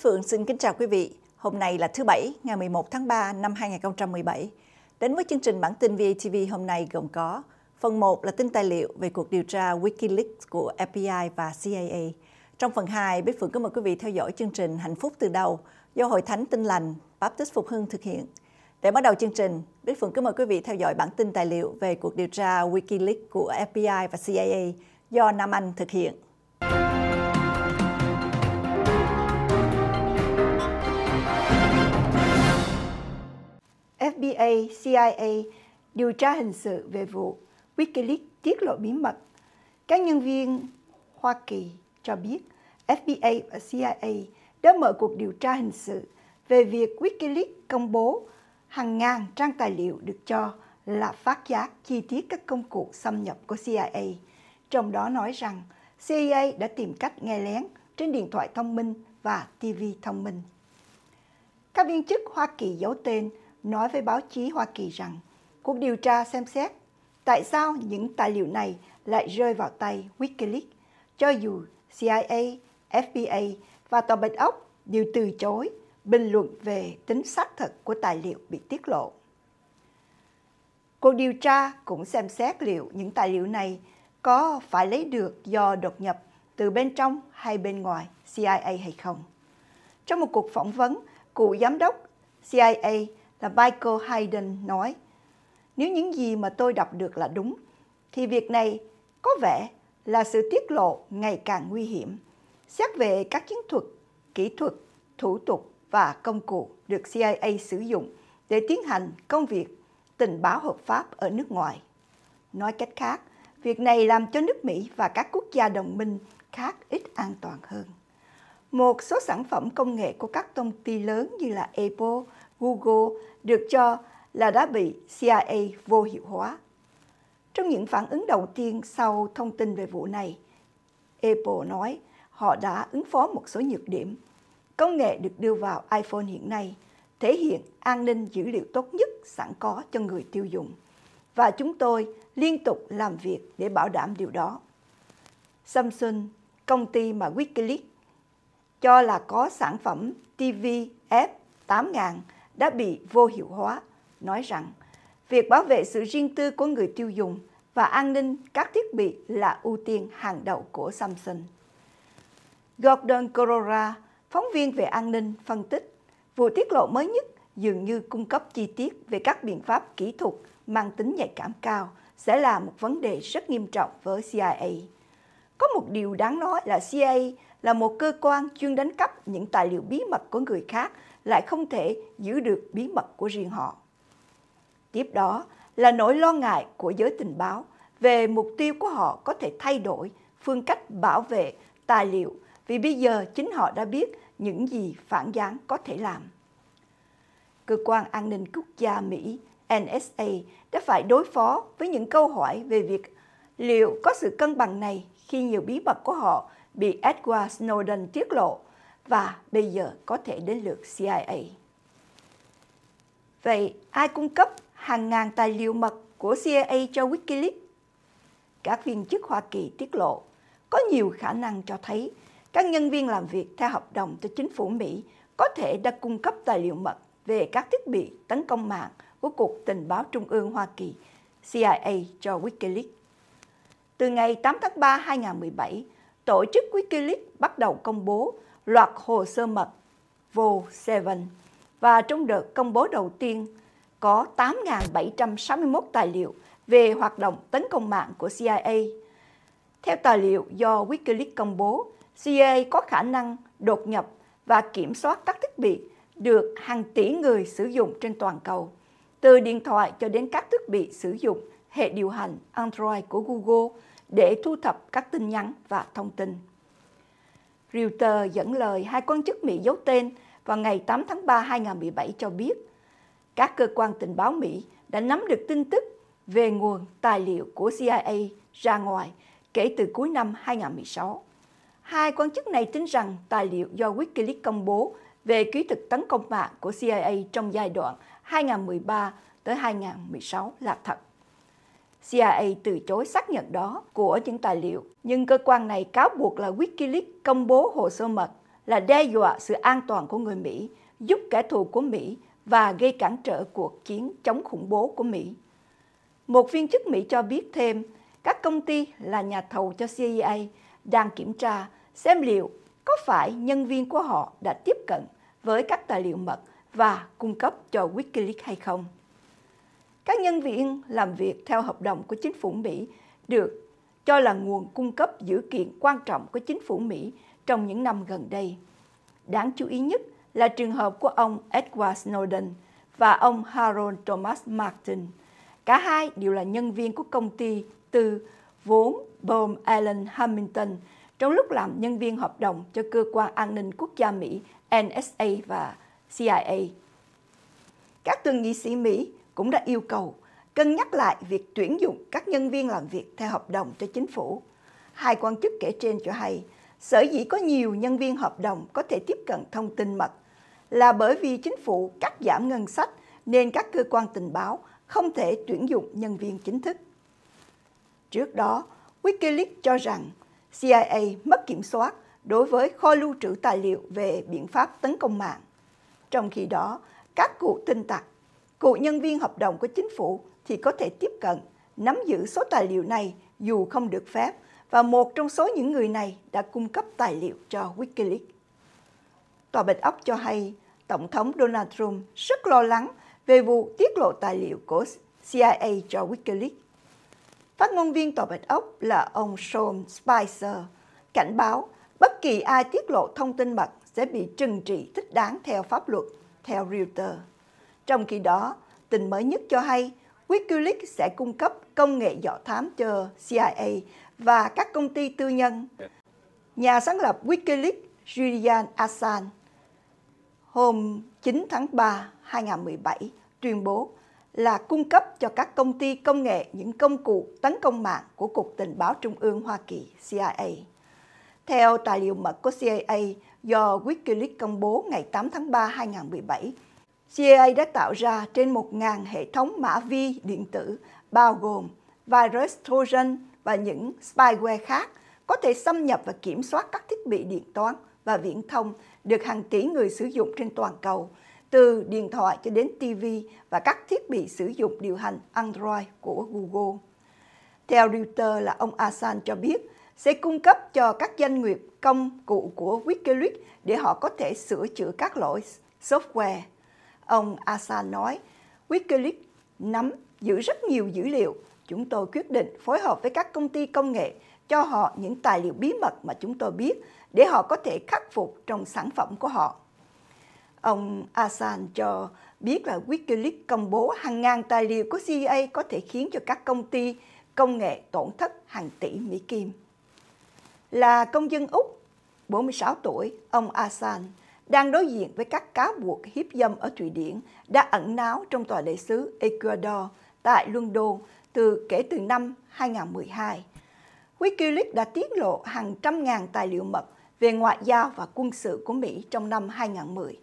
Bích Phượng xin kính chào quý vị. Hôm nay là thứ Bảy, ngày 11 tháng 3 năm 2017. Đến với chương trình bản tin VATV hôm nay gồm có Phần 1 là tin tài liệu về cuộc điều tra Wikileaks của FBI và CIA. Trong phần 2, Bích Phượng có mời quý vị theo dõi chương trình Hạnh phúc từ đầu do Hội Thánh Tin Lành Baptist Phục Hưng thực hiện. Để bắt đầu chương trình, Bích Phượng kính mời quý vị theo dõi bản tin tài liệu về cuộc điều tra Wikileaks của FBI và CIA do Nam Anh thực hiện. FBI, CIA điều tra hình sự về vụ Wikileaks tiết lộ bí mật. Các nhân viên Hoa Kỳ cho biết FBI và CIA đã mở cuộc điều tra hình sự về việc Wikileaks công bố hàng ngàn trang tài liệu được cho là phát giác chi tiết các công cụ xâm nhập của CIA. Trong đó nói rằng CIA đã tìm cách nghe lén trên điện thoại thông minh và TV thông minh. Các viên chức Hoa Kỳ giấu tên nói với báo chí Hoa Kỳ rằng cuộc điều tra xem xét tại sao những tài liệu này lại rơi vào tay Wikileaks, cho dù CIA, FBA và Tòa Bạch Ốc đều từ chối bình luận về tính xác thực của tài liệu bị tiết lộ. Cuộc điều tra cũng xem xét liệu những tài liệu này có phải lấy được do đột nhập từ bên trong hay bên ngoài CIA hay không. Trong một cuộc phỏng vấn, cựu giám đốc CIA là Michael Hayden nói, nếu những gì mà tôi đọc được là đúng, thì việc này có vẻ là sự tiết lộ ngày càng nguy hiểm. Xét về các chiến thuật, kỹ thuật, thủ tục và công cụ được CIA sử dụng để tiến hành công việc tình báo hợp pháp ở nước ngoài. Nói cách khác, việc này làm cho nước Mỹ và các quốc gia đồng minh khác ít an toàn hơn. Một số sản phẩm công nghệ của các công ty lớn như là Apple, Google được cho là đã bị CIA vô hiệu hóa. Trong những phản ứng đầu tiên sau thông tin về vụ này, Apple nói họ đã ứng phó một số nhược điểm. Công nghệ được đưa vào iPhone hiện nay thể hiện an ninh dữ liệu tốt nhất sẵn có cho người tiêu dùng. Và chúng tôi liên tục làm việc để bảo đảm điều đó. Samsung, công ty mà Wikileaks cho là có sản phẩm TV F8000 đã bị vô hiệu hóa, nói rằng việc bảo vệ sự riêng tư của người tiêu dùng và an ninh các thiết bị là ưu tiên hàng đầu của Samsung. Gordon Corora, phóng viên về an ninh, phân tích vụ tiết lộ mới nhất dường như cung cấp chi tiết về các biện pháp kỹ thuật mang tính nhạy cảm cao sẽ là một vấn đề rất nghiêm trọng với CIA. Có một điều đáng nói là CIA là một cơ quan chuyên đánh cắp những tài liệu bí mật của người khác lại không thể giữ được bí mật của riêng họ. Tiếp đó là nỗi lo ngại của giới tình báo về mục tiêu của họ có thể thay đổi phương cách bảo vệ tài liệu vì bây giờ chính họ đã biết những gì phản gián có thể làm. Cơ quan an ninh quốc gia Mỹ NSA đã phải đối phó với những câu hỏi về việc liệu có sự cân bằng này khi nhiều bí mật của họ bị Edward Snowden tiết lộ và bây giờ có thể đến lượt CIA. Vậy ai cung cấp hàng ngàn tài liệu mật của CIA cho Wikileaks? Các viên chức Hoa Kỳ tiết lộ có nhiều khả năng cho thấy các nhân viên làm việc theo hợp đồng cho chính phủ Mỹ có thể đã cung cấp tài liệu mật về các thiết bị tấn công mạng của Cục Tình báo Trung ương Hoa Kỳ CIA cho Wikileaks. Từ ngày 8 tháng 3 2017, tổ chức Wikileaks bắt đầu công bố loạt hồ sơ mật VO7 và trong đợt công bố đầu tiên có 8.761 tài liệu về hoạt động tấn công mạng của CIA. Theo tài liệu do Wikileaks công bố, CIA có khả năng đột nhập và kiểm soát các thiết bị được hàng tỷ người sử dụng trên toàn cầu, từ điện thoại cho đến các thiết bị sử dụng hệ điều hành Android của Google để thu thập các tin nhắn và thông tin. Reuters dẫn lời hai quan chức Mỹ giấu tên vào ngày 8 tháng 3 2017 cho biết, các cơ quan tình báo Mỹ đã nắm được tin tức về nguồn tài liệu của CIA ra ngoài kể từ cuối năm 2016. Hai quan chức này tin rằng tài liệu do Wikileaks công bố về kỹ thuật tấn công mạng của CIA trong giai đoạn 2013 tới 2016 là thật. CIA từ chối xác nhận đó của những tài liệu, nhưng cơ quan này cáo buộc là Wikileaks công bố hồ sơ mật là đe dọa sự an toàn của người Mỹ, giúp kẻ thù của Mỹ và gây cản trở cuộc chiến chống khủng bố của Mỹ. Một viên chức Mỹ cho biết thêm, các công ty là nhà thầu cho CIA đang kiểm tra xem liệu có phải nhân viên của họ đã tiếp cận với các tài liệu mật và cung cấp cho Wikileaks hay không. Các nhân viên làm việc theo hợp đồng của chính phủ Mỹ được cho là nguồn cung cấp dữ kiện quan trọng của chính phủ Mỹ trong những năm gần đây. Đáng chú ý nhất là trường hợp của ông Edward Snowden và ông Harold Thomas Martin. Cả hai đều là nhân viên của công ty tư vốn Bom Allen Hamilton trong lúc làm nhân viên hợp đồng cho cơ quan an ninh quốc gia Mỹ NSA và CIA. Các thượng nghị sĩ Mỹ cũng đã yêu cầu cân nhắc lại việc tuyển dụng các nhân viên làm việc theo hợp đồng cho chính phủ. Hai quan chức kể trên cho hay, sở dĩ có nhiều nhân viên hợp đồng có thể tiếp cận thông tin mật là bởi vì chính phủ cắt giảm ngân sách nên các cơ quan tình báo không thể tuyển dụng nhân viên chính thức. Trước đó, Wikileaks cho rằng CIA mất kiểm soát đối với kho lưu trữ tài liệu về biện pháp tấn công mạng. Trong khi đó, các cụ tin tặc cựu nhân viên hợp đồng của chính phủ thì có thể tiếp cận, nắm giữ số tài liệu này dù không được phép và một trong số những người này đã cung cấp tài liệu cho Wikileaks. Tòa Bạch Ốc cho hay Tổng thống Donald Trump rất lo lắng về vụ tiết lộ tài liệu của CIA cho Wikileaks. Phát ngôn viên Tòa Bạch Ốc là ông Sean Spicer cảnh báo bất kỳ ai tiết lộ thông tin mật sẽ bị trừng trị thích đáng theo pháp luật, theo Reuters. Trong khi đó, tin mới nhất cho hay Wikileaks sẽ cung cấp công nghệ dọ thám cho CIA và các công ty tư nhân. Nhà sáng lập Wikileaks Julian Assange hôm 9 tháng 3 2017 tuyên bố là cung cấp cho các công ty công nghệ những công cụ tấn công mạng của Cục Tình báo Trung ương Hoa Kỳ CIA. Theo tài liệu mật của CIA do Wikileaks công bố ngày 8 tháng 3 2017, CIA đã tạo ra trên 1.000 hệ thống mã vi điện tử bao gồm virus trojan và những spyware khác có thể xâm nhập và kiểm soát các thiết bị điện toán và viễn thông được hàng tỷ người sử dụng trên toàn cầu, từ điện thoại cho đến TV và các thiết bị sử dụng điều hành Android của Google. Theo Reuters là ông Assange cho biết sẽ cung cấp cho các doanh nghiệp công cụ của Wikileaks để họ có thể sửa chữa các lỗi software Ông Assad nói, Wikileaks nắm giữ rất nhiều dữ liệu. Chúng tôi quyết định phối hợp với các công ty công nghệ cho họ những tài liệu bí mật mà chúng tôi biết để họ có thể khắc phục trong sản phẩm của họ. Ông Asan cho biết là Wikileaks công bố hàng ngàn tài liệu của CIA có thể khiến cho các công ty công nghệ tổn thất hàng tỷ Mỹ Kim. Là công dân Úc, 46 tuổi, ông Asan đang đối diện với các cáo buộc hiếp dâm ở Thụy Điển đã ẩn náu trong tòa đại sứ Ecuador tại London từ kể từ năm 2012. Wikileaks đã tiết lộ hàng trăm ngàn tài liệu mật về ngoại giao và quân sự của Mỹ trong năm 2010.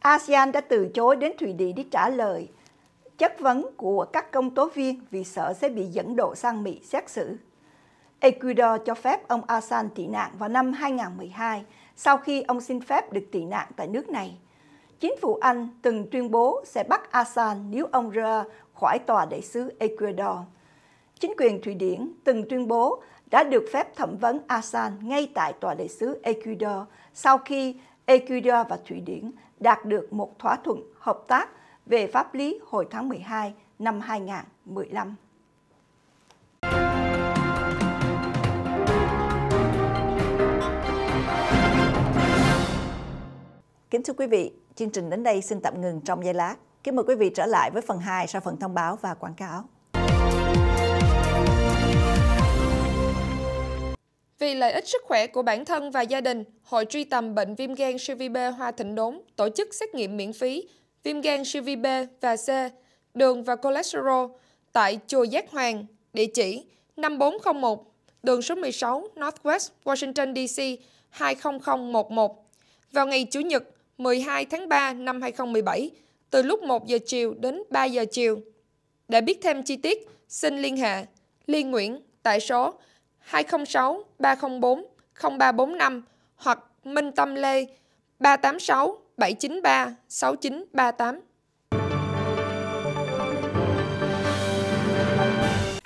ASEAN đã từ chối đến Thụy Điển để trả lời chất vấn của các công tố viên vì sợ sẽ bị dẫn độ sang Mỹ xét xử. Ecuador cho phép ông Assange tị nạn vào năm 2012 sau khi ông xin phép được tị nạn tại nước này. Chính phủ Anh từng tuyên bố sẽ bắt Assange nếu ông ra khỏi tòa đại sứ Ecuador. Chính quyền Thụy Điển từng tuyên bố đã được phép thẩm vấn Assange ngay tại tòa đại sứ Ecuador sau khi Ecuador và Thụy Điển đạt được một thỏa thuận hợp tác về pháp lý hồi tháng 12 năm 2015. Kính thưa quý vị, chương trình đến đây xin tạm ngừng trong giây lát. Kính mời quý vị trở lại với phần 2 sau phần thông báo và quảng cáo. Vì lợi ích sức khỏe của bản thân và gia đình, Hội truy tầm bệnh viêm gan siêu vi B Hoa Thịnh Đốn tổ chức xét nghiệm miễn phí viêm gan siêu vi B và C, đường và cholesterol tại Chùa Giác Hoàng, địa chỉ 5401, đường số 16 Northwest, Washington DC 20011. Vào ngày Chủ nhật 12 tháng 3 năm 2017, từ lúc 1 giờ chiều đến 3 giờ chiều. Để biết thêm chi tiết, xin liên hệ Liên Nguyễn tại số 206 304 0345 hoặc Minh Tâm Lê 386 793 6938.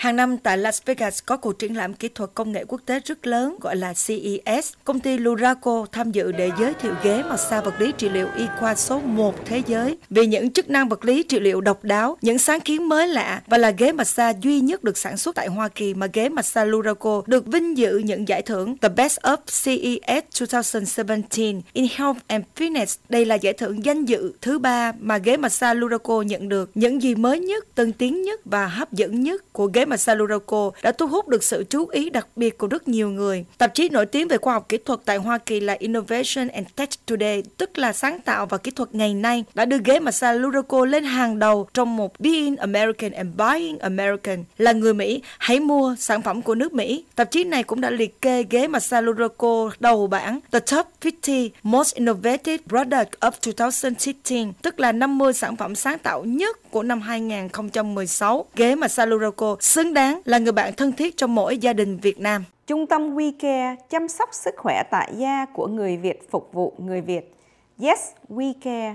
Hàng năm tại Las Vegas có cuộc triển lãm kỹ thuật công nghệ quốc tế rất lớn gọi là CES. Công ty Luraco tham dự để giới thiệu ghế mà xa vật lý trị liệu y khoa số 1 thế giới vì những chức năng vật lý trị liệu độc đáo, những sáng kiến mới lạ và là ghế massage duy nhất được sản xuất tại Hoa Kỳ mà ghế massage Luraco được vinh dự những giải thưởng The Best of CES 2017 in Health and Fitness. Đây là giải thưởng danh dự thứ ba mà ghế massage Luraco nhận được. Những gì mới nhất, tân tiến nhất và hấp dẫn nhất của ghế mà Saluroko đã thu hút được sự chú ý đặc biệt của rất nhiều người. Tạp chí nổi tiếng về khoa học kỹ thuật tại Hoa Kỳ là Innovation and Tech Today, tức là sáng tạo và kỹ thuật ngày nay, đã đưa ghế mà Saluroko lên hàng đầu trong một Being American and Buying American là người Mỹ, hãy mua sản phẩm của nước Mỹ. Tạp chí này cũng đã liệt kê ghế mà Saluroko đầu bảng The Top 50 Most Innovative Product of 2016, tức là 50 sản phẩm sáng tạo nhất của năm 2016. Ghế mà Saluroko xứng đáng là người bạn thân thiết trong mỗi gia đình Việt Nam. Trung tâm WeCare chăm sóc sức khỏe tại gia của người Việt phục vụ người Việt. Yes, WeCare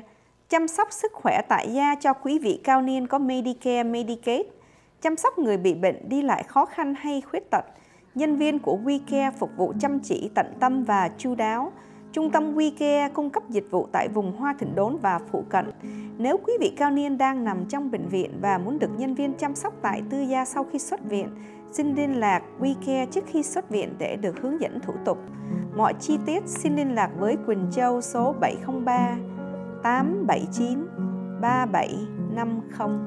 chăm sóc sức khỏe tại gia cho quý vị cao niên có Medicare, Medicaid, chăm sóc người bị bệnh đi lại khó khăn hay khuyết tật. Nhân viên của WeCare phục vụ chăm chỉ, tận tâm và chu đáo, Trung tâm WeCare cung cấp dịch vụ tại vùng Hoa Thịnh Đốn và phụ cận. Nếu quý vị cao niên đang nằm trong bệnh viện và muốn được nhân viên chăm sóc tại tư gia sau khi xuất viện, xin liên lạc WeCare trước khi xuất viện để được hướng dẫn thủ tục. Mọi chi tiết xin liên lạc với Quỳnh Châu số 703 879 3750.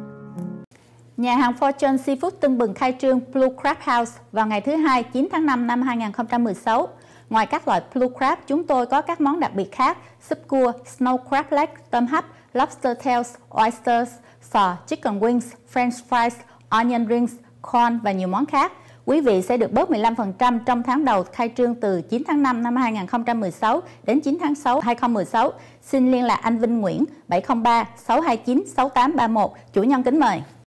Nhà hàng Fortune Seafood Tân Bừng khai trương Blue Crab House vào ngày thứ Hai 9 tháng 5 năm 2016 Ngoài các loại blue crab, chúng tôi có các món đặc biệt khác, súp cua, snow crab leg, tôm hấp, lobster tails, oysters, sò, chicken wings, french fries, onion rings, corn và nhiều món khác. Quý vị sẽ được bớt 15% trong tháng đầu khai trương từ 9 tháng 5 năm 2016 đến 9 tháng 6 2016. Xin liên lạc anh Vinh Nguyễn 703 629 6831. Chủ nhân kính mời.